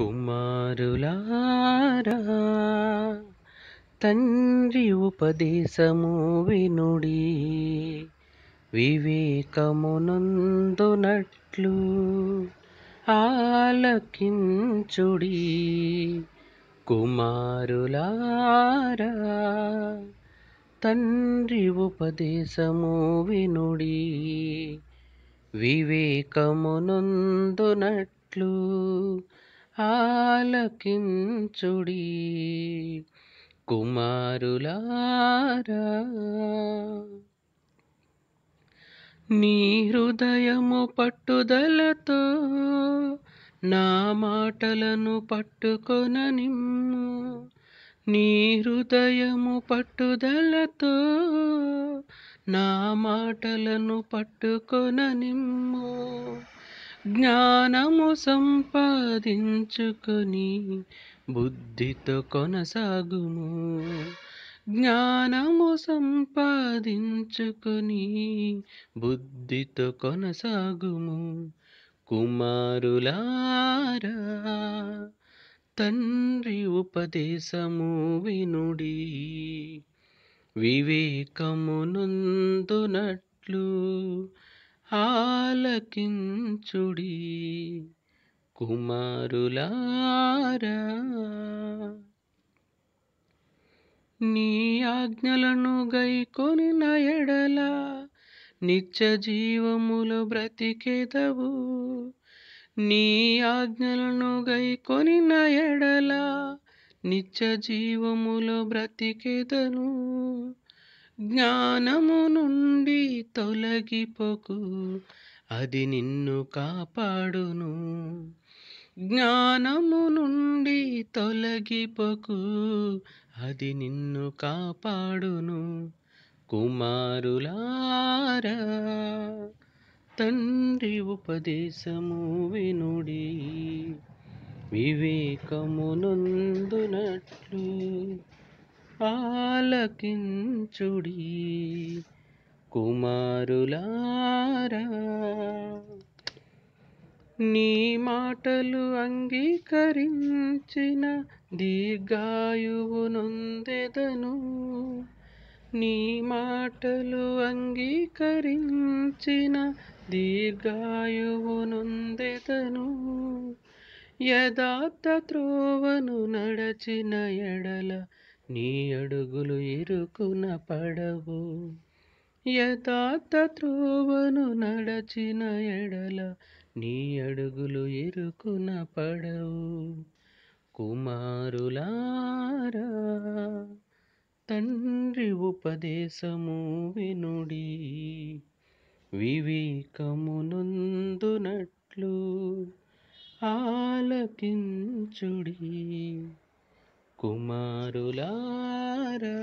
కుమారులారా తండ్రి ఉపదేశము వినుడి వివేకమునందునట్లు ఆలకించుడి కుమారులారా తండ్రి ఉపదేశము వినుడి వివేకమునందునట్లు ఆలకించుడి కుమారులారా నీ హృదయము పట్టుదలతో నా మాటలను పట్టుకొననిమ్ము నీ హృదయము పట్టుదలతో నా మాటలను పట్టుకొననిమ్ము జ్ఞానము సంపాదించుకొని బుద్ధితో కొనసాగుము జ్ఞానము సంపాదించుకొని బుద్ధితో కొనసాగుము కుమారులారా తండ్రి ఉపదేశము వినుడి వివేకమునందునట్లు ఆలకించుడి కుమారులారా నీ ఆజ్ఞలను గైకొని నయడల నిత్య జీవములు బ్రతికేదవు నీ ఆజ్ఞలను గైకొని నయడల నిత్య జీవములు బ్రతికేదను జ్ఞానము నుండి తొలగిపోకు అది నిన్ను కాపాడును జ్ఞానము నుండి తొలగిపోకు అది నిన్ను కాపాడును కుమారులారా తండ్రి ఉపదేశము వినుడి నందునట్లు ఆలకించుడి కుమారులారా నీ మాటలు అంగీకరించిన దీర్ఘాయువు నీ మాటలు అంగీకరించిన దీర్ఘాయువు యథార్థ త్రోవను నడచిన ఎడల నీ అడుగులు ఇరుకున పడవు యథాతత్రువను త్రోవను నడచిన ఎడల నీ అడుగులు ఎరుకున పడవు కుమారులారా తండ్రి ఉపదేశము వినుడి వివేకమునందునట్లు ఆలకించుడి కుమారులారా